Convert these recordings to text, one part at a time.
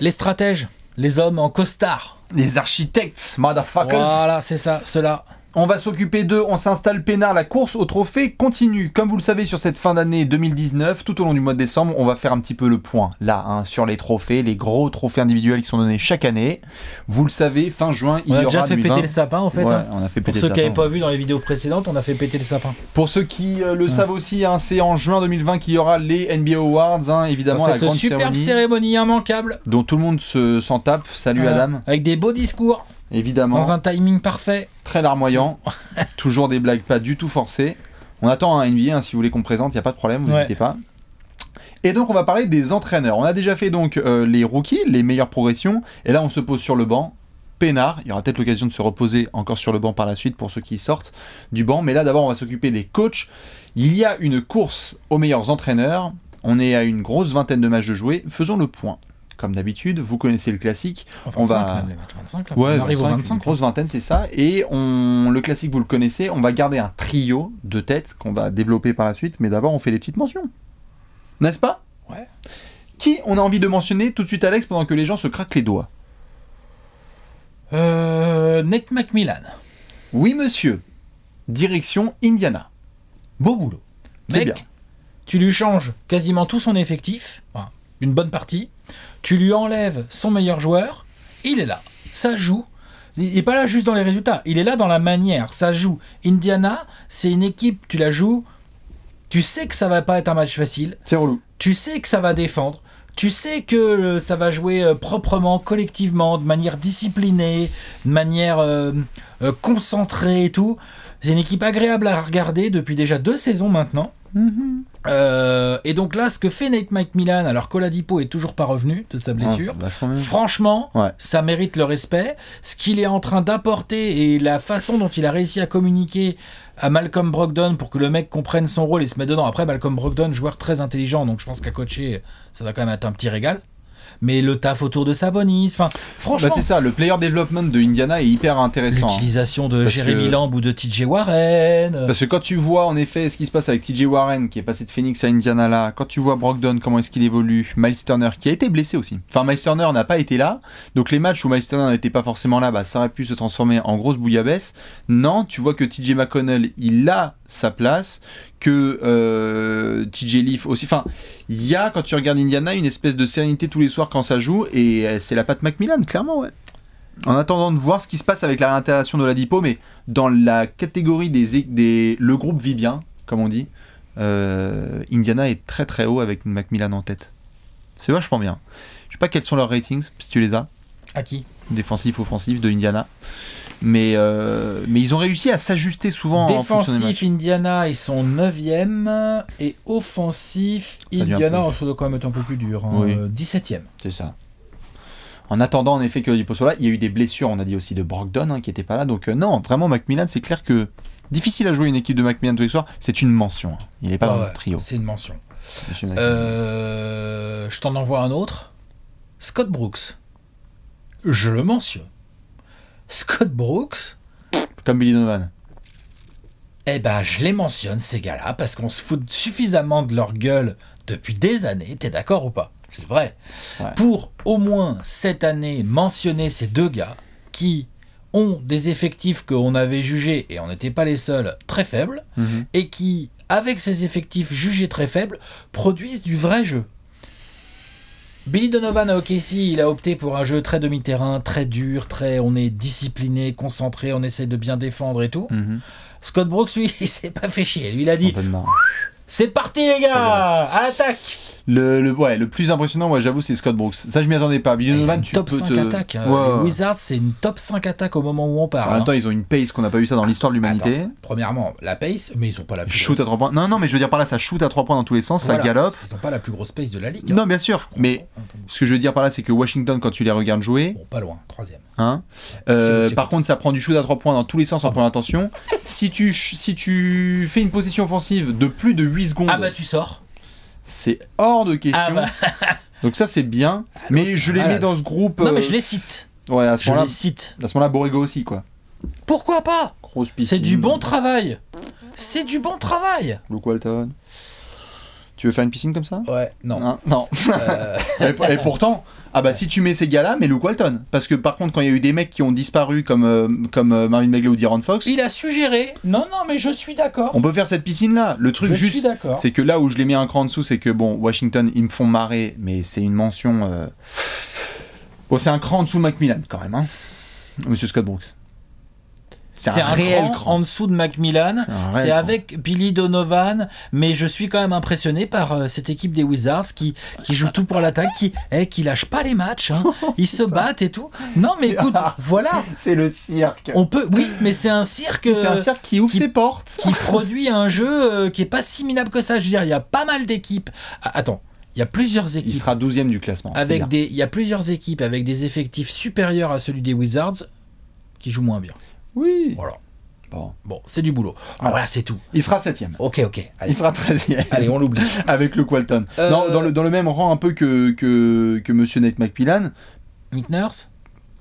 Les stratèges, les hommes en costard. Les architectes, motherfuckers. Voilà, c'est ça, ceux-là. On va s'occuper d'eux, on s'installe peinard, la course au trophée continue. Comme vous le savez, sur cette fin d'année 2019, tout au long du mois de décembre, on va faire un petit peu le point, là, hein, sur les trophées, les gros trophées individuels qui sont donnés chaque année. Vous le savez, fin juin, il y aura... On a déjà fait péter le sapin, en fait. Hein. Pour ceux qui n'avaient pas vu dans les vidéos précédentes, on a fait péter le sapin. Pour ceux qui euh, le savent aussi, hein, c'est en juin 2020 qu'il y aura les NBA Awards, évidemment, cette superbe cérémonie. immanquable. Dont tout le monde s'en tape. Salut euh, Adam. Avec des beaux discours évidemment. Dans un timing parfait. Très larmoyant. toujours des blagues pas du tout forcées. On attend un NBA, hein, si vous voulez qu'on présente, il n'y a pas de problème, vous n'hésitez pas. Et donc on va parler des entraîneurs. On a déjà fait donc euh, les rookies, les meilleures progressions, et là on se pose sur le banc. peinard, il y aura peut-être l'occasion de se reposer encore sur le banc par la suite pour ceux qui sortent du banc, mais là d'abord on va s'occuper des coachs. Il y a une course aux meilleurs entraîneurs, on est à une grosse vingtaine de matchs de jouer, faisons le point comme d'habitude, vous connaissez le classique. on va... les 25, ouais, arrive 25. grosse vingtaine, c'est ça. Et on... le classique, vous le connaissez. On va garder un trio de têtes qu'on va développer par la suite. Mais d'abord, on fait des petites mentions. N'est-ce pas Ouais. Qui on a envie de mentionner tout de suite, Alex, pendant que les gens se craquent les doigts euh, Nate McMillan. Oui, monsieur. Direction Indiana. Beau boulot. Mec, tu lui changes quasiment tout son effectif, une bonne partie, tu lui enlèves son meilleur joueur, il est là. Ça joue. Il n'est pas là juste dans les résultats, il est là dans la manière. Ça joue. Indiana, c'est une équipe, tu la joues. Tu sais que ça va pas être un match facile. C'est relou. Tu sais que ça va défendre. Tu sais que euh, ça va jouer euh, proprement, collectivement, de manière disciplinée, de manière euh, concentrée et tout. C'est une équipe agréable à regarder depuis déjà deux saisons maintenant. Mm-hmm. Euh, et donc là, ce que fait Nate Mike Milan alors Coladipo est toujours pas revenu de sa ah, blessure. franchement, ça mérite le respect. Ce qu'il est en train d'apporter et la façon dont il a réussi à communiquer à Malcolm Brogdon pour que le mec comprenne son rôle et se mette dedans. Après, Malcolm Brogdon, joueur très intelligent, donc je pense qu'à coacher, ça va quand même être un petit régal mais le taf autour de Sabonis. Enfin, bah, franchement. c'est ça, le player development de Indiana est hyper intéressant. Hein. L'utilisation de Jeremy Lamb ou de TJ Warren. Parce que quand tu vois en effet ce qui se passe avec TJ Warren qui est passé de Phoenix à Indiana là, quand tu vois Brogdon, comment est-ce qu'il évolue, Miles Turner qui a été blessé aussi. Enfin, Miles Turner n'a pas été là, donc les matchs où Miles Turner n'était pas forcément là, bah, ça aurait pu se transformer en grosse bouillabaisse. Non, tu vois que TJ McConnell, il a sa place, que euh, TJ Leaf aussi. Enfin, il y a quand tu regardes Indiana une espèce de sérénité tous les soirs quand ça joue et euh, c'est la patte Macmillan, clairement, ouais. En attendant de voir ce qui se passe avec la réintégration de la Dipo, mais dans la catégorie des, des le groupe vit bien, comme on dit, euh, Indiana est très très haut avec Macmillan en tête. C'est vachement bien. Je sais pas quels sont leurs ratings, si tu les as. À qui Défensif, offensif de Indiana. Mais, euh, mais ils ont réussi à s'ajuster souvent Défensif, Indiana, ils sont 9e. Et offensif, Indiana, on se doit quand même être un peu plus dur. 17e. Hein. C'est ça. En attendant, en effet, que du soit là, il y a eu des blessures, on a dit aussi de Brogdon hein, qui n'était pas là. Donc, euh, non, vraiment, Macmillan, c'est clair que difficile à jouer une équipe de Macmillan tous les soirs. C'est une mention. Hein. Il n'est pas ah dans le trio. C'est une mention. Euh, je t'en envoie un autre. Scott Brooks. Je le mentionne. Scott Brooks. Comme Billy Donovan. Eh ben, je les mentionne, ces gars-là, parce qu'on se fout suffisamment de leur gueule depuis des années, t'es d'accord ou pas C'est vrai. Pour au moins cette année mentionner ces deux gars qui ont des effectifs qu'on avait jugés, et on n'était pas les seuls, très faibles, mhm. et qui, avec ces effectifs jugés très faibles, produisent du vrai jeu. Billy Donovan à il a opté pour un jeu très demi-terrain, très dur, très on est discipliné, concentré, on essaie de bien défendre et tout. Mhm. Scott Brooks, lui, il s'est pas fait chier. Lui, il a dit C'est parti, les gars Attaque le, le, ouais, le plus impressionnant, moi j'avoue, c'est Scott Brooks. Ça, je m'y attendais pas. Billy eh, Donovan, tu top 5 hein. Les Wizards, c'est une top 5 attaque au moment où on parle. En même temps, ils ont une pace qu'on n'a pas vu ça dans l'histoire de l'humanité. Premièrement, la pace, mais ils sont pas la plus Shoot à 3 points. Non, non, mais je veux dire par là, ça shoot à 3 points dans tous les sens, ça galope. Ils sont pas la plus grosse pace de la ligue. Non, hein. bien sûr. Mais ce que je veux dire par là, c'est que Washington, quand tu les regardes jouer. pas loin, troisième. Hein euh, par contre, ça prend du shoot à 3 points dans tous les sens en ah. première intention. Si tu, si tu fais une position offensive de plus de 8 secondes. Ah bah tu sors c'est hors de question. Ah bah. Donc ça c'est bien, ah, mais je les ah, mets dans ce groupe. Non mais euh, je les cite. Ouais, à ce moment-là. Je les cite. À ce moment-là, Borrego aussi quoi. Pourquoi pas C'est du bon travail. C'est du bon travail. Luke Walton. Tu veux faire une piscine comme ça Ouais, non. Hein non. Euh. et, pourtant, ah bah si tu mets ces gars-là, mais Luke Walton. Parce que par contre, quand il y a eu des mecs qui ont disparu comme, euh, comme euh, Marvin Bagley ou Diron Fox. Il a suggéré. Non, non, mais je suis d'accord. On peut faire cette piscine-là. Le truc juste, c'est que là où je l'ai mets un cran en dessous, c'est que bon, Washington, ils me font marrer, mais c'est une mention. Bon, c'est un cran en dessous Macmillan quand même, hein. Monsieur Scott Brooks. C'est un, réel en dessous de Macmillan. C'est avec Billy Donovan, mais je suis quand même impressionné par euh, cette équipe des Wizards qui, joue tout pour l'attaque, qui, eh, qui lâche pas les matchs. Hein. Ils se battent et tout. Non, mais écoute, voilà. C'est le cirque. On peut, oui, mais c'est un cirque. C'est un cirque qui ouvre ses portes. Qui produit un jeu euh, qui est pas si minable que ça. Je veux dire, il y a pas mal d'équipes. Ah, attends, il y a plusieurs équipes. Il sera 12 du classement. Avec des, il y a plusieurs équipes avec des effectifs supérieurs à celui des Wizards qui jouent moins bien. Oui. Voilà. Bon. Bon, c'est du boulot. Ah, voilà, c'est tout. Il sera septième. Ok, ok. Il sera treizième. Allez, on l'oublie. Avec euh, le Walton dans le, même rang un peu que, que, Monsieur Nate McPillan. Nick Nurse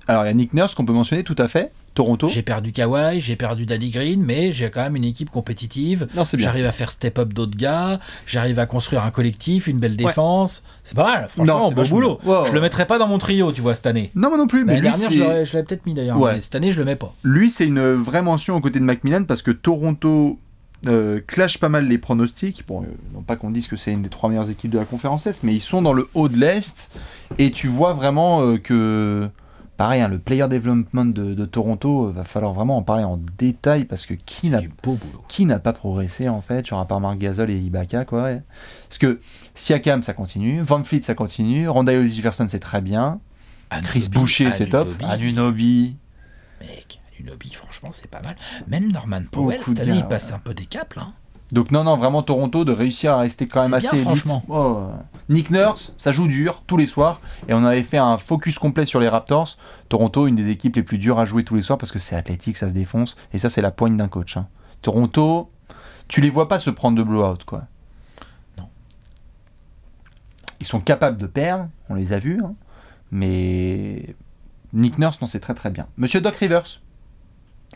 Alors, il y a Nick Nurse qu'on peut mentionner tout à fait. Toronto. J'ai perdu Kawhi, j'ai perdu Danny Green, mais j'ai quand même une équipe compétitive. J'arrive à faire step up d'autres gars, j'arrive à construire un collectif, une belle défense. C'est pas mal, franchement, bon boulot. Je le mettrais pas dans mon trio, tu vois, cette année. Non, moi non plus. Mais, dernière, je l'avais peut-être mis d'ailleurs. cette année, je le mets pas. Lui, c'est une vraie mention aux côtés de Macmillan parce que Toronto euh, clash pas mal les pronostics. Bon, euh, non pas qu'on dise que c'est une des trois meilleures équipes de la conférence Est, mais ils sont dans le haut de l'Est et tu vois vraiment euh, que pareil, hein, le player development de, de, Toronto, euh, va falloir vraiment en parler en détail parce que qui n'a qui n'a pas progressé en fait, genre à part Marc Gasol et Ibaka quoi. Parce que Siakam ça continue, Van Fleet ça continue, Rondae Jefferson c'est très bien, Chris Boucher c'est top, Anunobi. Mec, Anunobi franchement c'est pas mal. Même Norman Powell cette année il passe un peu des caps Hein. Donc non, non, vraiment Toronto de réussir à rester quand même assez Franchement. Oh. Nick Nurse, ça joue dur tous les soirs et on avait fait un focus complet sur les Raptors. Toronto, une des équipes les plus dures à jouer tous les soirs parce que c'est athlétique, ça se défonce et ça c'est la poigne d'un coach. Hein. Toronto, tu les vois pas se prendre de blowout quoi. Non. Ils sont capables de perdre, on les a vus, hein. mais Nick Nurse, On sait très très bien. Monsieur Doc Rivers,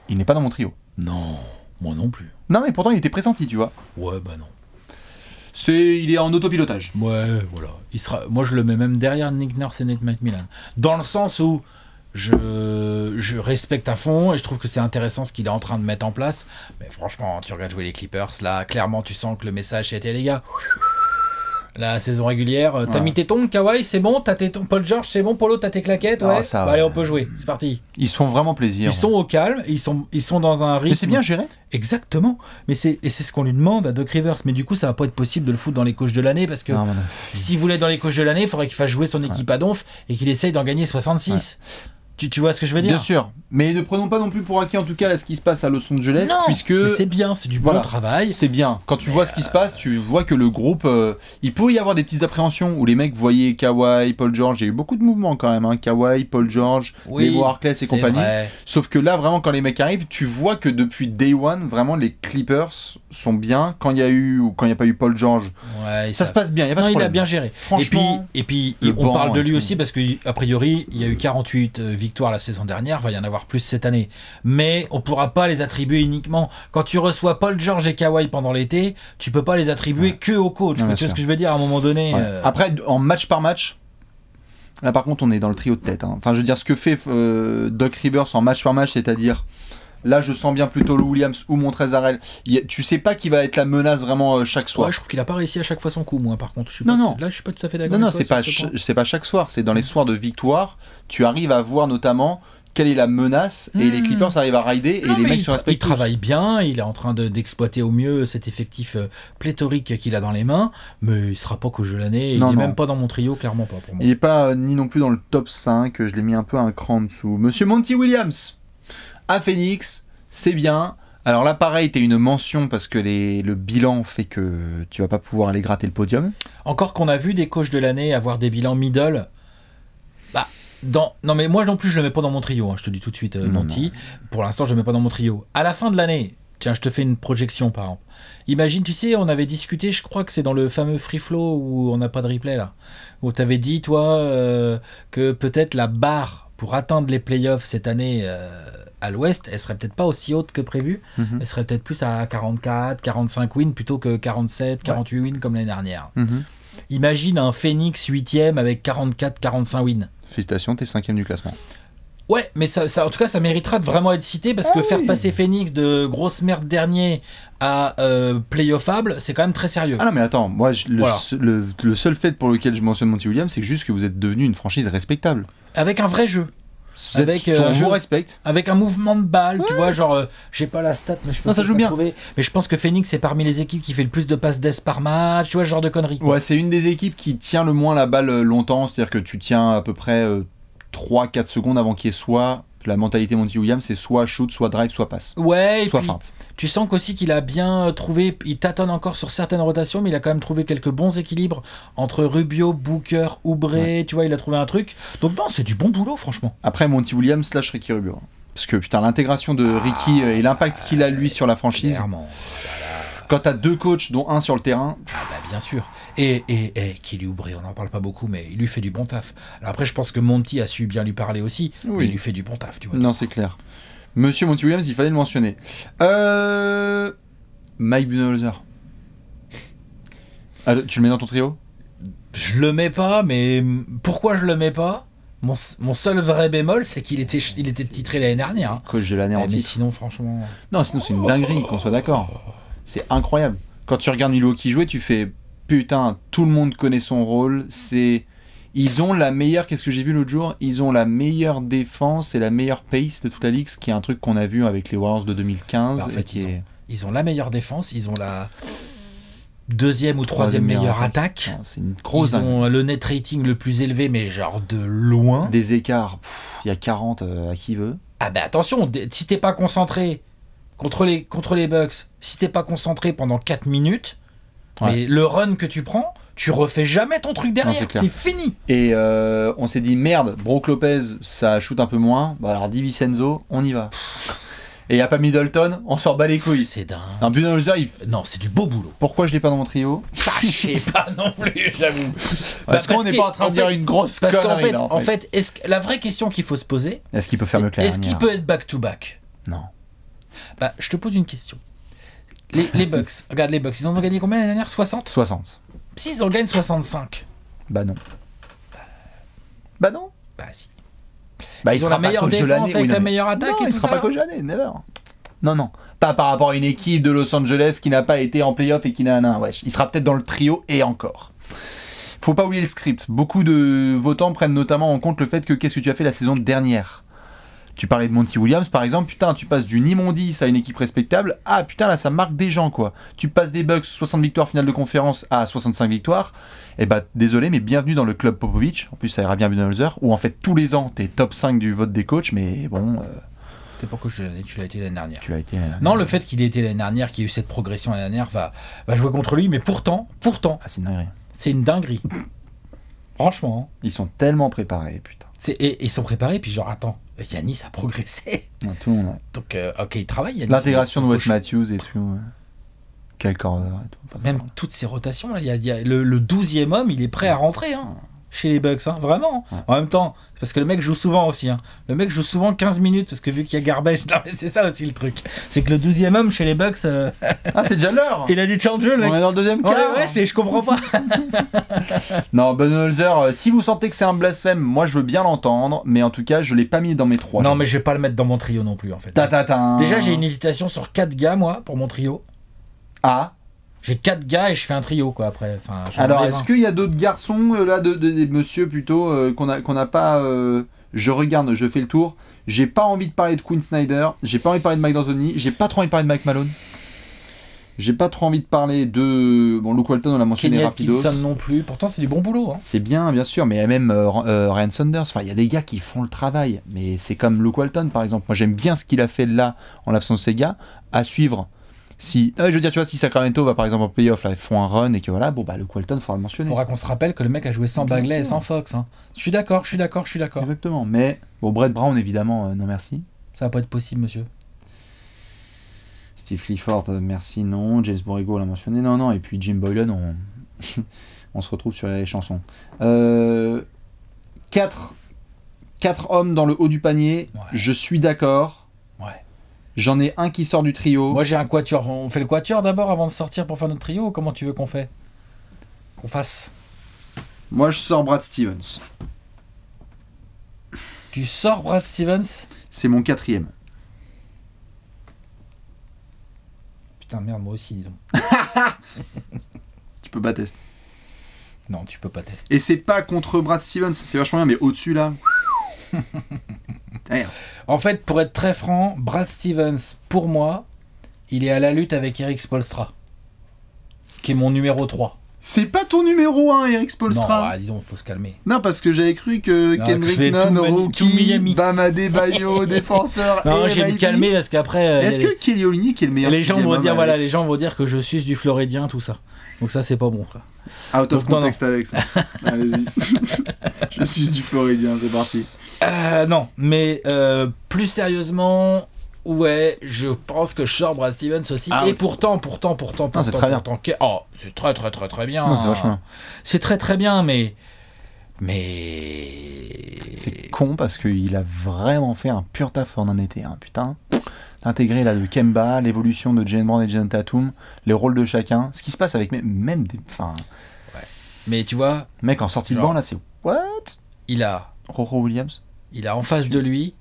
il n'est pas dans mon trio. Non, moi non plus. Non, mais pourtant, il était pressenti, tu vois. Ouais, bah non. C'est, il est en autopilotage. Ouais, voilà. Il sera, moi, je le mets même derrière Nick Nurse et Nate McMillan. Dans le sens où je, respecte à fond et je trouve que c'est intéressant ce qu'il est en train de mettre en place. Mais franchement, tu regardes jouer les Clippers, là, clairement, tu sens que le message été les gars la saison régulière. Euh, t'as mis tes Kawhi, c'est bon, t'as tes Paul George, c'est bon, Polo, t'as tes claquettes, ouais. ça, bah, allez, on peut jouer, c'est parti. Ils sont vraiment plaisir. Ils sont au calme, ils sont, ils sont dans un rythme. Mais c'est bien géré. Exactement. Mais c'est, et c'est ce qu'on lui demande à Doc Rivers. Mais du coup, ça va pas être possible de le foutre dans les coaches de l'année parce que si s'il voulait dans les couches de l'année, il faudrait qu'il fasse jouer son équipe à donf et qu'il essaye d'en gagner 66. Tu, vois ce que je veux dire Bien sûr. Mais ne prenons pas non plus pour acquis, en tout cas, ce qui se passe à Los Angeles, non, puisque. C'est bien, c'est du bon travail. C'est bien. Quand tu vois ce qui se passe, tu vois que le groupe. Euh, il peut y avoir des petites appréhensions où les mecs voyaient Kawhi, Paul George. Il y a eu beaucoup de mouvements quand même. Hein. Kawhi, Paul George, les Warclays et compagnie. Sauf que là, vraiment, quand les mecs arrivent, tu vois que depuis day one, vraiment, les Clippers sont bien. Quand il y a eu ou quand il n'y a pas eu Paul George, ça, se passe bien. Y a pas non, il a bien géré. Et puis, et puis on parle de lui aussi parce que, a priori, il y a eu 48 euh, victimes la saison dernière, va y en avoir plus cette année. Mais on pourra pas les attribuer uniquement. Quand tu reçois Paul George et Kawhi pendant l'été, tu peux pas les attribuer que au coach. tu vois ce que je veux dire à un moment donné. Euh, Après, en match par match, là par contre, on est dans le trio de tête. Hein. Enfin, je veux dire, ce que fait euh, Doc Rivers en match par match, c'est-à-dire Là, je sens bien plutôt le Williams ou Montrezarel. Tu sais pas qui va être la menace vraiment euh, chaque soir. je trouve qu'il a pas réussi à chaque fois son coup, moi, par contre. non, Là, je suis pas tout à fait d'accord. Non, non, c'est pas, pas chaque soir. C'est dans les soirs de victoire, tu arrives à voir notamment quelle est la menace et les hmm. Clippers arrivent à rider et les mecs se respectent. Il travaille bien, il est en train d'exploiter au mieux cet effectif euh, pléthorique qu'il a dans les mains, mais il sera pas qu'au jeu l'année, il n'est même pas dans mon trio, clairement pas pour moi. Il n'est pas euh, ni non plus dans le top 5, je l'ai mis un peu un cran en dessous. Monsieur Monty Williams à Phoenix, c'est bien. Alors là, pareil, t'es une mention parce que les, le bilan fait que tu vas pas pouvoir aller gratter le podium. Encore qu'on a vu des coachs de l'année avoir des bilans middle. Bah, non mais moi non plus, je le mets pas dans mon trio. Hein, je te dis tout de suite, euh, Pour l'instant, je le mets pas dans mon trio. À la fin de l'année, tiens, je te fais une projection par an, Imagine, tu sais, on avait discuté, je crois que c'est dans le fameux free flow où on n'a pas de replay là, où t'avais dit toi euh, que peut-être la barre pour atteindre les playoffs cette année euh, à l'Ouest, elle serait peut-être pas aussi haute que prévu. Mhm. Elle serait peut-être plus à 44, 45 wins plutôt que 47, 48 wins comme l'année dernière. Mhm. Imagine un Phoenix 8 avec 44, 45 wins. Félicitations, es 5 du classement. Ouais, mais ça, en tout cas, ça méritera de vraiment être cité parce que ah faire passer Phoenix de grosse merde dernier à euh, playoffable, c'est quand même très sérieux. Ah non, mais attends, moi, le, seul fait pour lequel je mentionne Monty Williams, c'est juste que vous êtes devenu une franchise respectable. Avec un vrai jeu. Vous avec euh, un respect. Avec un mouvement de balle, tu vois, genre, euh, j'ai pas la stat, mais je peux non, ça joue bien. Mais je pense que Phoenix est parmi les équipes qui fait le plus de passes d'ess par match, tu vois, genre de conneries. Ouais, c'est une des équipes qui tient le moins la balle euh, longtemps, c'est-à-dire que tu tiens à peu près 3-4 secondes avant qu'il y ait soit la mentalité Monty Williams, c'est soit shoot, soit drive, soit passe. Ouais, soit feinte. Tu sens qu'aussi qu'il a bien trouvé, il tâtonne encore sur certaines rotations, mais il a quand même trouvé quelques bons équilibres entre Rubio, Booker, Oubre, tu vois, il a trouvé un truc. Donc non, c'est du bon boulot, franchement. Après, Monty Williams slash Ricky Rubio. Hein. Parce que putain, l'intégration de Ricky euh, et l'impact qu'il a lui sur la franchise quand t'as deux coachs, dont un sur le terrain. Ah bah bien sûr. Et, et, et Kelly on n'en parle pas beaucoup, mais il lui fait du bon taf. Alors après, je pense que Monty a su bien lui parler aussi. Oui. il lui fait du bon taf, tu vois. Non, c'est clair. Monsieur Monty Williams, il fallait le mentionner. Euh... Mike Budenholzer. Ah, tu le mets dans ton trio Je le mets pas, mais pourquoi je le mets pas mon, mon, seul vrai bémol, c'est qu'il était, il était titré l'année dernière. Hein. Coach de l'année eh, en Mais sinon, franchement. Non, sinon, c'est une dinguerie, qu'on soit d'accord c'est incroyable. Quand tu regardes qui jouait, tu fais putain, tout le monde connaît son rôle. C'est ils ont la meilleure, qu'est-ce que j'ai vu l'autre jour Ils ont la meilleure défense et la meilleure pace de toute la ligue, ce qui est un truc qu'on a vu avec les Warriors de 2015. Bah, ils, ont, la meilleure défense, ils ont la deuxième ou troisième, meilleure attaque. C'est une grosse. Ils ont le net rating le plus élevé, mais genre de loin. Des écarts, il y a 40 euh, à qui veut. Ah ben attention, si t'es pas concentré, contre les, contre les Bucks, si t'es pas concentré pendant 4 minutes, mais le run que tu prends, tu refais jamais ton truc derrière, c'est fini. Et euh, on s'est dit merde, Brock Lopez, ça shoot un peu moins. Bah alors Di on y va. Et y a pas Middleton, on s'en bat les couilles. C'est dingue. Un il... non, c'est du beau boulot. Pourquoi je l'ai pas dans mon trio bah, Je sais pas non plus, j'avoue. parce bah, qu'on n'est pas en train de dire une grosse parce qu'en fait, en fait, la vraie question qu'il faut se poser, est-ce qu'il peut faire le clair Est-ce qu'il peut être back to back Non. Bah, je te pose une question. Les, les Bucks, regarde les Bucks, ils en ont gagné combien l'année dernière 60 60. Si, ils en gagnent 65 Bah non. Bah non Bah si. Bah, ils, ont la meilleure défense avec la meilleure attaque non, et il sera pas never. Non, non. Pas par rapport à une équipe de Los Angeles qui n'a pas été en playoff et qui n'a un. Wesh. Il sera peut-être dans le trio et encore. Faut pas oublier le script. Beaucoup de votants prennent notamment en compte le fait que qu'est-ce que tu as fait la saison dernière. Tu parlais de Monty Williams, par exemple, putain, tu passes d'une immondice à une équipe respectable. Ah, putain, là, ça marque des gens, quoi. Tu passes des Bucks 60 victoires finales de conférence à 65 victoires. Et eh bah, ben, désolé, mais bienvenue dans le club Popovich. En plus, ça ira bien Budenholzer, où en fait, tous les ans, t'es top 5 du vote des coachs, mais bon. Euh, t'es pas coach tu l'as été l'année dernière. Tu l'as été. Non, le fait qu'il ait été l'année dernière, qu'il y ait eu cette progression l'année dernière, va, va jouer contre lui, mais pourtant, pourtant. Ah, c'est une dinguerie. C'est une dinguerie. Franchement. Hein. Ils sont tellement préparés, putain. Et ils sont préparés, puis genre, attends, Yanis a progressé. tout le monde, Donc, euh, ok, il travaille. L'intégration de West Matthews et tout. Quel corps et tout. Même toutes ces rotations, le, le 12e homme, il est prêt à rentrer. Hein chez les Bucks, hein. vraiment. En même temps, parce que le mec joue souvent aussi. Hein. Le mec joue souvent 15 minutes, parce que vu qu'il y a Garbage, c'est ça aussi le truc. C'est que le 12 homme chez les Bucks. Euh, ah, c'est déjà l'heure Il a du temps de jeu, le mec. On est dans le deuxième Ouais, c'est, je comprends pas. non, Holzer, euh, si vous sentez que c'est un blasphème, moi je veux bien l'entendre, mais en tout cas, je l'ai pas mis dans mes trois. Non, mais je vais pas le mettre dans mon trio non plus, en fait. Déjà, j'ai une hésitation sur 4 gars, moi, pour mon trio. Ah j'ai quatre gars et je fais un trio quoi après. Enfin, Alors est-ce qu'il y a d'autres garçons euh, là, de, des messieurs plutôt euh, qu'on a qu'on n'a pas euh, Je regarde, je fais le tour. J'ai pas envie de parler de Queen Snyder. J'ai pas envie de parler de Mike D'Antoni. J'ai pas trop envie de parler de Mike Malone. J'ai pas trop envie de parler de bon Luke Walton on l'a mentionné Kenneth rapido. non plus. Pourtant c'est du bon boulot. Hein. C'est bien bien sûr, mais même Ryan Saunders. Enfin il y a des gars qui font le travail, mais c'est comme Luke Walton par exemple. Moi j'aime bien ce qu'il a fait là en l'absence de ces gars. À suivre si, ah je veux dire, tu vois, si Sacramento va par exemple en playoff, là, ils font un run et que voilà, bon, bah le Qualton, il faudra le mentionner. Il faudra qu'on se rappelle que le mec a joué sans Bagley et sans Fox. Hein. Je suis d'accord, je suis d'accord, je suis d'accord. Exactement, mais bon, Brett Brown, évidemment, euh, non merci. Ça va pas être possible, monsieur. Steve Clifford, euh, merci, non. James Borrego l'a mentionné, non, non. Et puis Jim Boylan, on, on se retrouve sur les chansons. 4 euh, quatre... hommes dans le haut du panier, je suis d'accord. J'en ai un qui sort du trio. Moi j'ai un quatuor. On fait le quatuor d'abord avant de sortir pour faire notre trio comment tu veux qu'on fait Qu'on fasse Moi je sors Brad Stevens. Tu sors Brad Stevens C'est mon quatrième. Putain merde moi aussi dis tu peux pas tester. Non tu peux pas tester. Et c'est pas contre Brad Stevens, c'est vachement bien mais au-dessus là. En fait, pour être très franc, Brad Stevens, pour moi, il est à la lutte avec Eric Spolstra, qui est mon numéro 3. C'est pas ton numéro 1, Eric Spolstra. Non, ah, dis donc, faut se calmer. Non, parce que j'avais cru que Kendrick Nunn, Rookie, Bamade Bayo, défenseur. Non, j'ai me calmer parce qu'après. Euh, Est-ce que Kelly qui est le meilleur Les gens vont dire, voilà, les gens vont dire que je suis du Floridien, tout ça. Donc ça, c'est pas bon. Out of context, Alex. Allez-y. je suis du Floridien, c'est parti. Euh, non, mais euh, plus sérieusement, ouais, je pense que short brad Stevens aussi. Ah et pourtant, pourtant, pourtant, pourtant, c'est très pourtant, Oh, c'est très, très, très, très bien. C'est très, très bien, mais. Mais. C'est con parce qu'il a vraiment fait un pur taf en un été, hein, putain. L'intégrer là de Kemba, l'évolution de Jane Brown et Jane Tatum, les rôles de chacun, ce qui se passe avec même des. Enfin. Mais tu vois. Mec en sortie de banc là, c'est. What Il a. Roro Williams il a en face de lui,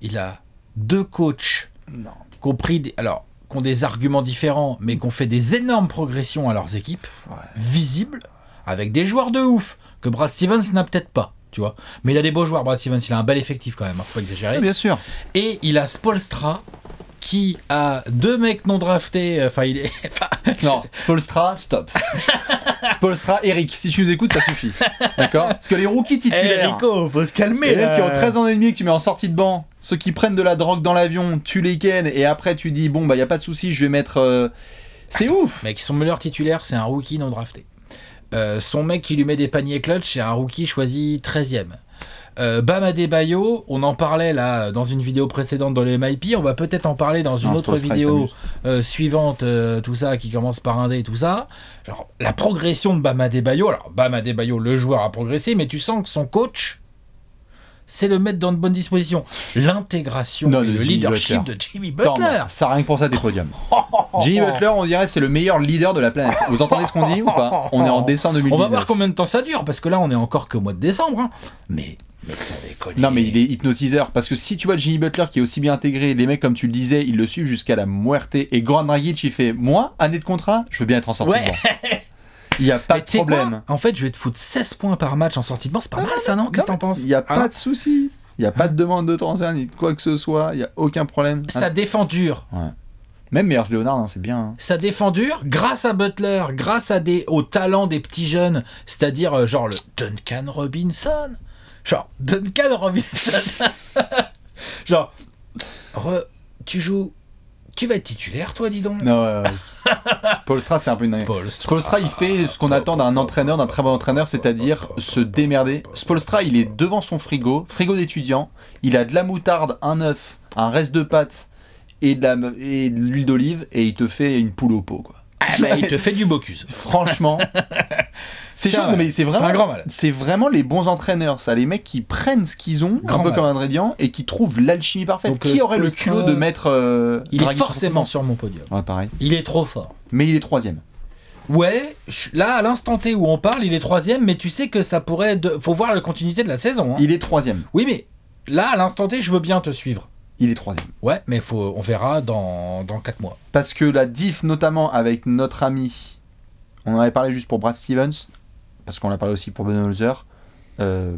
il a deux coachs qui ont des, alors, des arguments différents, mais qui ont fait des énormes progressions à leurs équipes, visibles, avec des joueurs de ouf, que Brad Stevens n'a peut-être pas. Tu vois. Mais il a des beaux joueurs, Brad Stevens. Il a un bel effectif quand même, hein, pas exagérer. bien sûr. Et il a Spolstra, qui a deux mecs non draftés. Euh, enfin, il est. non, Spolstra, stop. Spolstra, Eric, si tu nous écoutes, ça suffit. D'accord Parce que les rookies titulaires. Eh, faut se calmer. Les mecs qui ont 13 euh. ans et demi que tu mets en sortie de banc, ceux qui prennent de la drogue dans l'avion, tu les kennes et après tu dis bon, bah, y a pas de souci, je vais mettre. Euh, c'est ouf Mec, qui sont titulaire, c'est un rookie non drafté. son mec qui lui met des paniers clutch, c'est un rookie choisi 13ème. Euh, Bamade Bayo, on en parlait là dans une vidéo précédente dans les MIP, on va peut-être en parler dans une autre vidéo euh, suivante, euh, tout ça, qui commence par un dé et tout ça. Genre, la progression de Bamade Bayo, alors Bamade Bayo le joueur a progressé, mais tu sens que son coach c'est le mettre dans de bonnes dispositions. L'intégration et le leadership de Jimmy Butler. ça rien que pour ça des podiums. Oh, oh, oh, Jimmy Butler, on dirait, c'est le meilleur leader de la planète. Vous entendez ce qu'on dit ou pas On est en décembre 2019. On va voir combien de temps ça dure, parce que là, on est encore qu'au mois de décembre. Hein. Mais mais ça Non, mais il est hypnotiseur. Parce que si tu vois Jimmy Butler qui est aussi bien intégré, les mecs, comme tu le disais, ils le suivent jusqu'à la muerte. Et Grand Dragic, il fait Moi, année de contrat, je veux bien être en sortie. Il n'y a pas de problème. en fait, je vais te foutre 16 points par match en sortie de C'est pas mal ça, non Qu'est-ce que t'en penses Il n'y a pas hein de souci. Il n'y a pas de demande de transfert ni quoi que ce soit. Il n'y a aucun problème. Ça défend dur. Même Meilleur Leonard, hein, c'est bien. Hein. Ça défend dur grâce à Butler, grâce à des, au talent des petits jeunes, c'est-à-dire euh, genre le Duncan Robinson. Genre, Duncan Robinson. genre, tu joues tu vas être titulaire, toi, dis donc. Non, Spolstra, c'est un peu une Spolstra, il fait ce qu'on attend d'un entraîneur, d'un très bon entraîneur, c'est-à-dire se démerder. Spolstra, il est devant son frigo, frigo d'étudiant. Il a de la moutarde, un œuf, un reste de pâte et de, et de l'huile d'olive, et il te fait une poule au pot, quoi. Ah bah, il te fait du bocuse. Franchement. C'est chaud, mais c'est vraiment. C'est vraiment les bons entraîneurs, ça. Les mecs qui prennent ce qu'ils ont, un peu comme ingrédient, et qui trouvent l'alchimie parfaite. qui euh, aurait le culot de mettre. Euh, il est forcément sur mon podium. pareil. Il est trop fort. Mais il est troisième. Ouais, là à l'instant T où on parle, il est troisième, mais tu sais que ça pourrait. Être... Faut voir la continuité de la saison. Hein. Il est troisième. Oui, mais là à l'instant T, je veux bien te suivre. Il est troisième. Ouais, mais faut, on verra dans, dans 4 mois. Parce que la diff, notamment avec notre ami, on en avait parlé juste pour Brad Stevens, parce qu'on a parlé aussi pour Budenholzer, euh,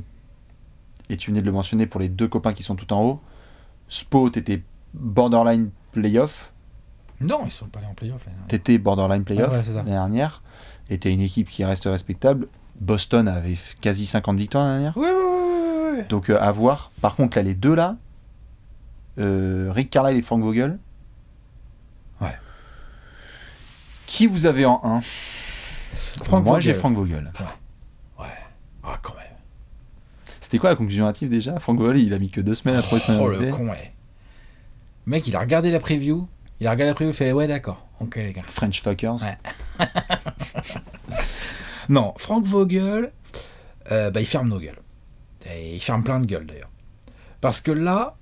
et tu venais de le mentionner pour les deux copains qui sont tout en haut, Spo, t'étais borderline playoff. Non, ils sont pas allés en playoff. T'étais borderline playoff l'année dernière, et une équipe qui reste respectable. Boston avait quasi 50 victoires l'année dernière. Oui, oui, oui, Donc euh, à voir. Par contre, là, les deux là, euh, Rick Carlyle et Frank Vogel. Ouais. Qui vous avez en 1 moi, j'ai Frank Vogel. Ouais. Ah, quand même. C'était quoi la conclusion hâtive déjà Franck Vogel, il a mis que deux semaines à trouver son Oh, le con, ouais. Mec, il a regardé la preview. Il a regardé la preview, il fait Ouais, d'accord. Ok, les gars. French fuckers. Ouais. non, Franck Vogel, euh, bah, il ferme nos gueules. il ferme plein de gueules d'ailleurs. Parce que là,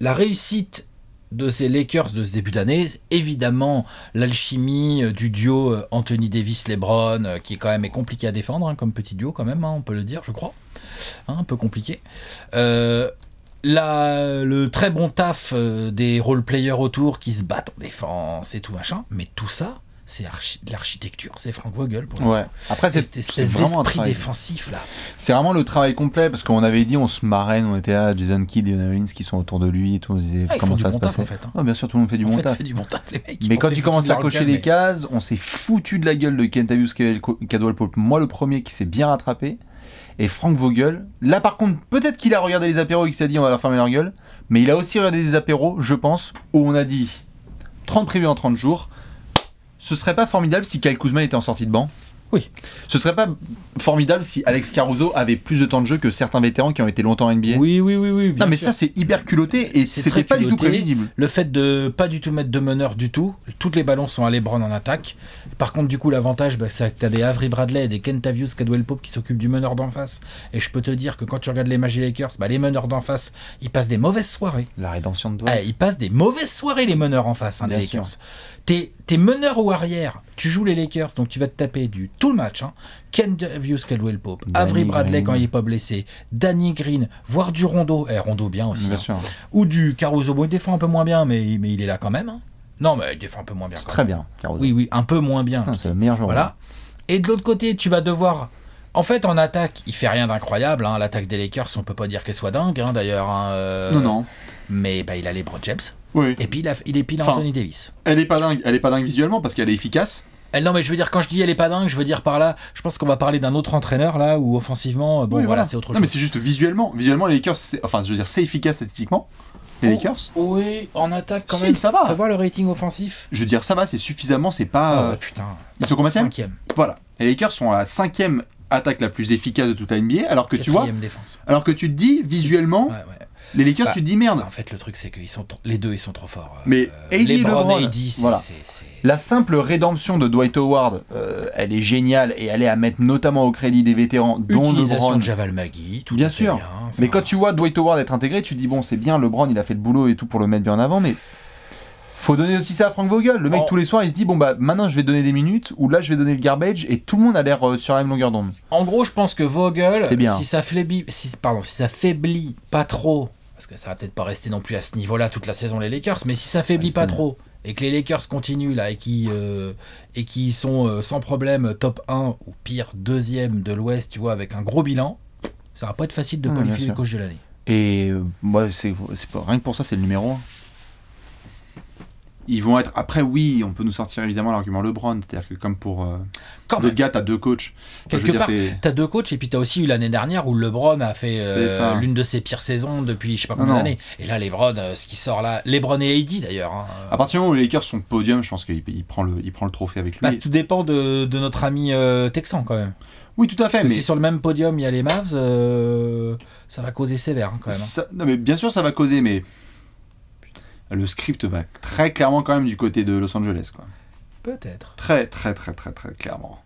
la réussite de ces Lakers de ce début d'année, évidemment l'alchimie euh, du duo euh, Anthony Davis-Lebron, euh, qui est quand même est compliqué à défendre, hein, comme petit duo quand même, hein, on peut le dire, je crois, hein, un peu compliqué. le très bon taf des role-players autour qui se battent en défense et tout machin, mais tout ça, c'est de l'architecture, c'est Frank Vogel pour ouais. Après c'est vraiment esprit défensif là. C'est vraiment le travail complet parce qu'on avait dit on se marraine, on était là, ah, Jason Kidd, Dionne Wins qui sont autour de lui, et tout, on se disait ah, comment ça se passait. fait, hein. bien sûr tout le monde fait du montage. fait du les mecs, mais quand tu commences à cocher les cases, on s'est foutu de la gueule de Kentavius Cadwell-Pope, moi le premier qui s'est bien rattrapé. Et Frank Vogel, là par contre, peut-être qu'il a regardé les apéros et qu'il s'est dit on va leur fermer leur gueule, mais il a aussi regardé des apéros, je pense, où on a dit 30 prévus en 30 jours, ce serait pas formidable si Kyle Kuzma était en sortie de banc oui. Ce serait pas formidable si Alex Caruso avait plus de temps de jeu que certains vétérans qui ont été longtemps en NBA Oui, oui, oui. non, mais ça, c'est hyper culotté et c'était pas du tout prévisible. Le fait de pas du tout mettre de meneur du tout, toutes les ballons sont à Lebron en attaque. Par contre, du coup, l'avantage, bah, c'est que tu as des Avery Bradley et des Kentavius Cadwell Pope qui s'occupent du meneur d'en face. Et je peux te dire que quand tu regardes les Magic Lakers, bah, les meneurs d'en face, ils passent des mauvaises soirées. La rédemption de Dwight. Eh, ils passent des mauvaises soirées, les meneurs en face, hein, T'es meneur ou arrière, tu joues les Lakers, donc tu vas te taper du tout le match. Hein. Kendavius Caldwell Pope, Avery Bradley quand il n'est pas blessé, Danny Green, voire du Rondo, eh, Rondo bien aussi, hein. ou du Caruso. Bon, il défend un peu moins bien, mais, mais il est là quand même. Hein. Non, mais il défend un peu moins bien. Quand très bien, Caruso. Oui, oui, un peu moins bien. Ah, c'est le meilleur joueur. Voilà. Et de l'autre côté, tu vas devoir en fait, en attaque, il fait rien d'incroyable. Hein. L'attaque des Lakers, on peut pas dire qu'elle soit dingue, d'ailleurs. Euh, non, non. Mais bah, il a les Broad James. Oui. Et puis il, a, il est pile Anthony Davis. Elle est pas dingue, elle est pas dingue visuellement parce qu'elle est efficace non, mais je veux dire, quand je dis elle est pas dingue, je veux dire par là, je pense qu'on va parler d'un autre entraîneur là où offensivement, euh, bon voilà, c'est autre chose. Non, mais c'est juste visuellement. Visuellement, les Lakers, enfin, je veux dire, c'est efficace statistiquement. Les oh, Lakers Oui, en attaque quand même. ça va. tu vois le rating offensif. Je veux dire, ça va, c'est suffisamment, c'est pas. Oh, putain. Ils sont combien Cinquième. Voilà. Les Lakers sont à la cinquième attaque la plus efficace de toute la NBA, alors que tu vois, défense. alors que tu te dis visuellement, les Lakers, bah, tu te dis merde. En fait, le truc, c'est que sont les deux, ils sont trop forts. Euh, mais euh, LeBron, La simple rédemption de Dwight Howard, euh, elle est géniale et elle est à mettre notamment au crédit des vétérans, dont LeBron. de Javal Magui, tout bien sûr. Bien, Mais quand tu vois Dwight Howard être intégré, tu te dis bon, c'est bien, LeBron, il a fait le boulot et tout pour le mettre bien en avant, mais faut donner aussi ça à Frank Vogel. Le mec, tous les soirs, il se dit bon, bah maintenant je vais donner des minutes, ou là je vais donner le garbage, et tout le monde a l'air euh, sur la même longueur d'onde. En gros, je pense que Vogel, Si, ça faiblit, si, pardon, si ça faiblit pas trop parce que ça va peut-être pas rester non plus à ce niveau-là toute la saison les Lakers, mais si ça faiblit pas trop et que les Lakers continuent là et qui euh, et qui sont euh, sans problème top 1 ou pire deuxième de l'Ouest, tu vois, avec un gros bilan, ça va pas être facile de qualifier les le de l'année. Et euh, moi, c'est rien que pour ça, c'est le numéro 1 ils vont être après oui on peut nous sortir évidemment l'argument LeBron c'est-à-dire que comme pour le euh, Quand gars t'as deux coachs quelque part t'as deux coachs et puis t'as aussi eu l'année dernière où LeBron a fait euh, l'une de ses pires saisons depuis je sais pas combien d'années et là LeBron euh, ce qui sort là LeBron et Heidi d'ailleurs hein, à partir du moment où les Lakers sont podium je pense qu'il prend le il prend le trophée avec bah, lui tout dépend de, de notre ami texan quand même oui, tout à fait. Parce mais... si sur le même podium il y a les Mavs, ça va causer sévère hein, quand même. Hein. Non, mais bien sûr, ça va causer, mais le script va très clairement quand même du côté de Los Angeles. quoi. Peut-être. Très, très, très, très, très clairement.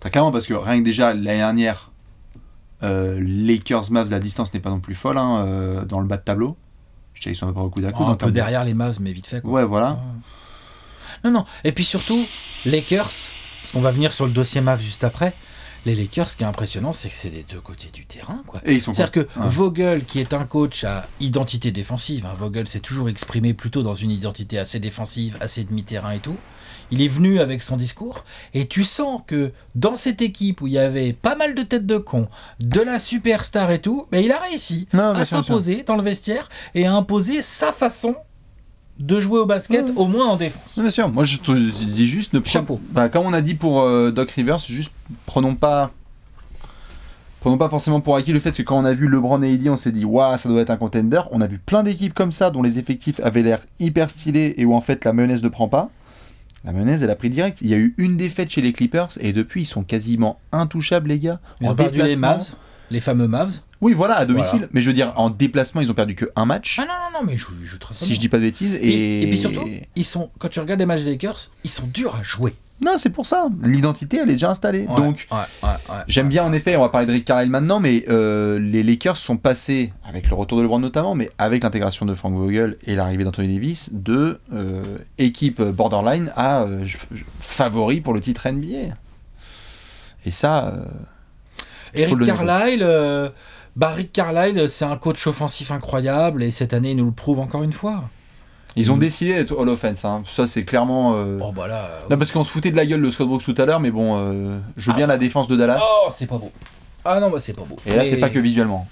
Très clairement, parce que rien que déjà, l'année dernière, euh, Lakers Mavs, la distance n'est pas non plus folle hein, euh, dans le bas de tableau. Je sais, ils sont pas peu coup d'un coup. un peu derrière les Mavs, mais vite fait. Ouais, voilà. Non, non. Et puis surtout, Lakers, parce qu'on va venir sur le dossier Mavs juste après, les Lakers, ce qui est impressionnant, c'est que c'est des deux côtés du terrain. Quoi. C'est-à-dire que Vogel, qui est un coach à identité défensive, hein, Vogel s'est toujours exprimé plutôt dans une identité assez défensive, assez demi-terrain et tout. Il est venu avec son discours et tu sens que dans cette équipe où il y avait pas mal de têtes de con, de la superstar et tout, mais il a réussi à s'imposer dans le vestiaire et à imposer sa façon de jouer au basket, au moins en défense. Bien sûr, moi je te dis juste ne pas. Chapeau. comme on a dit pour euh, Doc Rivers, juste prenons pas. Prenons pas forcément pour acquis le fait que quand on a vu LeBron et Eddy, on s'est dit waouh, ça doit être un contender. On a vu plein d'équipes comme ça dont les effectifs avaient l'air hyper stylés et où en fait la menace ne prend pas. La menace, elle a pris direct. Il y a eu une défaite chez les Clippers et depuis ils sont quasiment intouchables les gars. On a perdu les Mavs, les fameux Mavs. Oui, voilà, à domicile. Mais je veux dire, en déplacement, ils ont perdu que un match. Ah non, non, non, mais je, je Si je dis pas de bêtises. Et... et... puis surtout, ils sont, quand tu regardes les matchs des Lakers, ils sont durs à jouer. Non, c'est pour ça. L'identité, elle est déjà installée. Donc, j'aime bien, en effet, on va parler de Rick maintenant, mais euh, les Lakers sont passés, avec le retour de LeBron notamment, mais avec l'intégration de Frank Vogel et l'arrivée d'Anthony Davis, de euh, équipe borderline à euh, favori pour le titre NBA. Et ça. Eric Carlyle... Barry Rick Carlisle, c'est un coach offensif incroyable et cette année, il nous le prouve encore une fois. Ils ont décidé d'être all offense, hein. ça c'est clairement. Euh, oh bah là. Euh, non, parce qu'on se foutait de la gueule le Scott Brooks tout à l'heure, mais bon, euh, je veux ah. bien la défense de Dallas. Oh, c'est pas beau. Ah non, bah c'est pas beau. Et là, c'est pas que visuellement.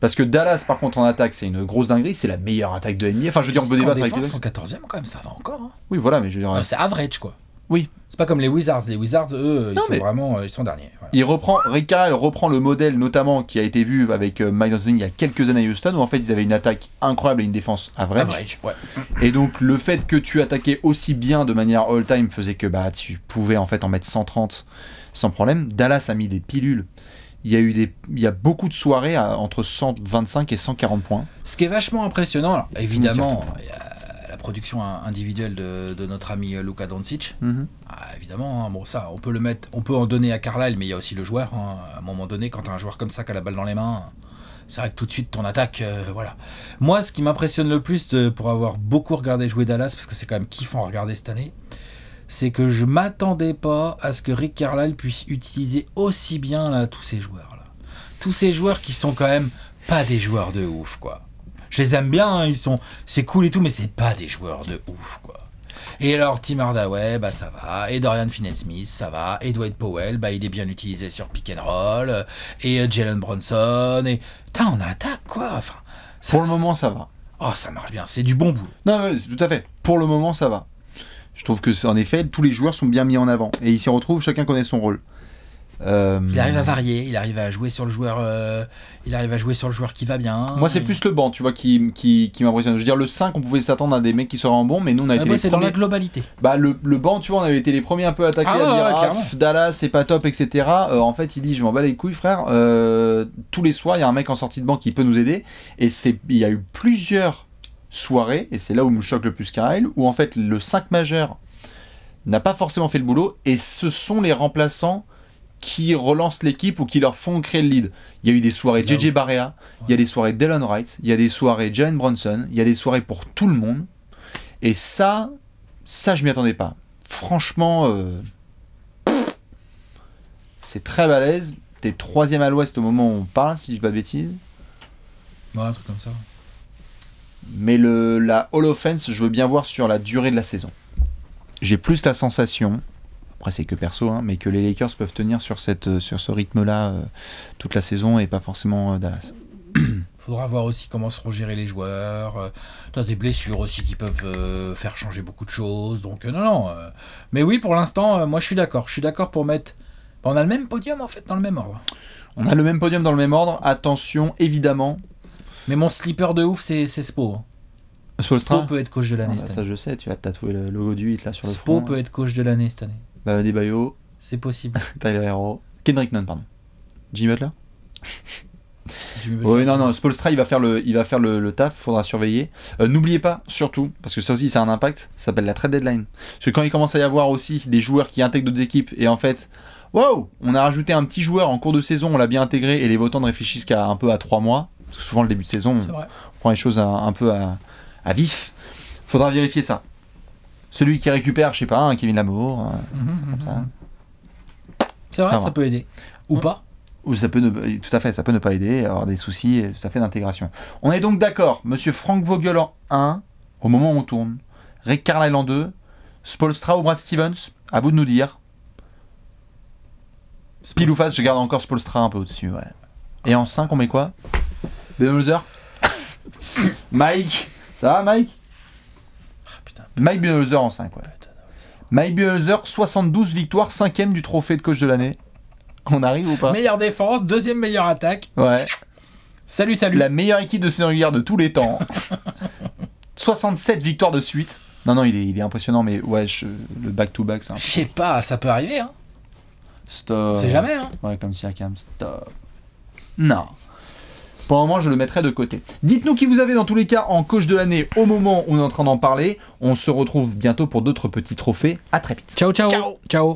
Parce que Dallas, par contre, en attaque, c'est une grosse dinguerie, c'est la meilleure attaque de l'ennemi, Enfin, je veux dire, on peut débattre avec Ils sont 14 e quand même, ça va encore. Hein. Oui, voilà, mais je veux dire. Ah, c'est average quoi. Oui. C'est pas comme les Wizards. Les Wizards, eux, ils sont vraiment, euh, ils sont derniers. Il reprend, Rick reprend le modèle notamment qui a été vu avec euh, Mike Anthony il y a quelques années à Houston, où en fait ils avaient une attaque incroyable et une défense à vrai. Et donc le fait que tu attaquais aussi bien de manière all-time faisait que bah tu pouvais en fait en mettre 130 sans problème. Dallas a mis des pilules il y a eu des il y a beaucoup de soirées entre 125 et 140 points. Ce qui est vachement impressionnant, évidemment, production individuelle de, notre ami euh, Luka Doncic. Mhm. Ah, évidemment, hein, bon ça, on peut le mettre, on peut en donner à Carlisle, mais il y a aussi le joueur. Hein. À un moment donné, quand as un joueur comme ça qui a la balle dans les mains, c'est vrai que tout de suite ton attaque, euh, voilà. Moi, ce qui m'impressionne le plus pour avoir beaucoup regardé jouer Dallas, parce que c'est quand même kiffant à regarder cette année, c'est que je m'attendais pas à ce que Rick Carlisle puisse utiliser aussi bien là, tous ces joueurs là, tous ces joueurs qui sont quand même pas des joueurs de ouf quoi je les aime bien, hein, ils sont, c'est cool et tout, mais c'est pas des joueurs de ouf, quoi. Et alors Tim Hardaway, bah ça va. Et Dorian Finney-Smith, ça va. Et Dwight Powell, bah il est bien utilisé sur pick and roll. Et euh, Jalen Bronson. Et putain, on attaque quoi. Enfin, pour le moment, ça va. Oh, ça marche bien. C'est du bon boulot. Non, mais tout à fait. Pour le moment, ça va. Je trouve que en effet, tous les joueurs sont bien mis en avant et ils s'y retrouvent. Chacun connaît son rôle. Euh, il arrive à varier, il arrive à jouer sur le joueur, euh, il arrive à jouer sur le joueur qui va bien. Moi, c'est plus le banc, tu vois, qui, qui, m'impressionne. Je veux dire, le 5, on pouvait s'attendre à des mecs qui seraient en bon, mais nous, on a ah, été les premiers. la globalité. Bah, le, le, banc, tu vois, on avait été les premiers un peu attaqués ah, à dire ah, Dallas, c'est pas top, etc. Euh, en fait, il dit Je m'en bats les couilles, frère. tous les soirs, il y a un mec en sortie de banc qui peut nous aider. Et il y a eu plusieurs soirées, et c'est là où me choque le plus Kyle, où en fait, le 5 majeur n'a pas forcément fait le boulot, et ce sont les remplaçants qui relancent l'équipe ou qui leur font créer le lead. Il y a eu des soirées JJ Barrea, il y a des soirées Dylan Wright, il y a des soirées Jalen Bronson, il y a des soirées pour tout le monde. Et ça, ça je m'y attendais pas. Franchement, euh, c'est très balèze. T'es troisième à l'ouest au moment où on parle, si je dis pas de bêtises. Ouais, un truc comme ça. Mais le, la Hall Offense, je veux bien voir sur la durée de la saison. J'ai plus la sensation après c'est que perso, hein, mais que les Lakers peuvent tenir sur, cette, euh, sur ce rythme-là euh, toute la saison et pas forcément euh, Dallas. Faudra voir aussi comment seront gérés les joueurs. T'as des blessures aussi qui peuvent faire changer beaucoup de choses. Donc non, non. mais oui, pour l'instant, moi je suis d'accord. Je suis d'accord pour mettre. Bah, on a le même podium en fait, dans le même ordre. On a le même podium dans le même ordre. Attention, évidemment. Mais mon slipper de ouf, c'est Spo. Hein. Spo peut être coach de l'année ah, Ça, je sais, tu vas te le logo du 8 là sur le Spo hein. peut être coach de l'année cette année. Bah, des C'est possible. Tyler Hero. Kendrick Nunn, pardon. Jimmy Butler oui, non, non, Spolstra, il va faire le, il va faire le, taf, faudra surveiller. Euh, n'oubliez pas, surtout, parce que ça aussi, ça a un impact, ça s'appelle la trade deadline. Parce que quand il commence à y avoir aussi des joueurs qui intègrent d'autres équipes, et en fait, wow, on a rajouté un petit joueur en cours de saison, on l'a bien intégré, et les votants ne réfléchissent qu'à un peu à trois mois, parce que souvent, le début de saison, on prend les choses un, peu à, à vif. Faudra vérifier ça celui qui récupère, je sais pas, un Kevin Lamour, euh, mhm, c'est comme mhm, ça. Mhm. C'est vrai, ça, peut aider. Ou pas ou ça peut ne, tout à fait, ça peut ne pas aider, avoir des soucis, tout à fait d'intégration. On est donc d'accord, Monsieur Frank Vogel en 1, au moment où on tourne, Rick Carlisle en 2, Spolstra ou Brad Stevens, à vous de nous dire. Spill ou face, je garde encore Spolstra un peu au-dessus, ouais. Et en 5, on met quoi Ben Mike, ça va Mike My Buzzer en 5, ouais. Mike 72 victoires, 5ème du trophée de coach de l'année. On arrive ou pas Meilleure défense, deuxième meilleure attaque. Ouais. Salut, salut. La meilleure équipe de saison régulière de tous les temps. 67 victoires de suite. Non, non, il est, il est impressionnant, mais ouais, le back-to-back, c'est Je sais pas, ça peut arriver, hein. Stop. C'est jamais, hein. Ouais, comme si quand stop. Non. Pour le moment, je le mettrai de côté. Dites-nous qui vous avez dans tous les cas en coach de l'année au moment où on est en train d'en parler. On se retrouve bientôt pour d'autres petits trophées. À très vite. ciao. Ciao. ciao.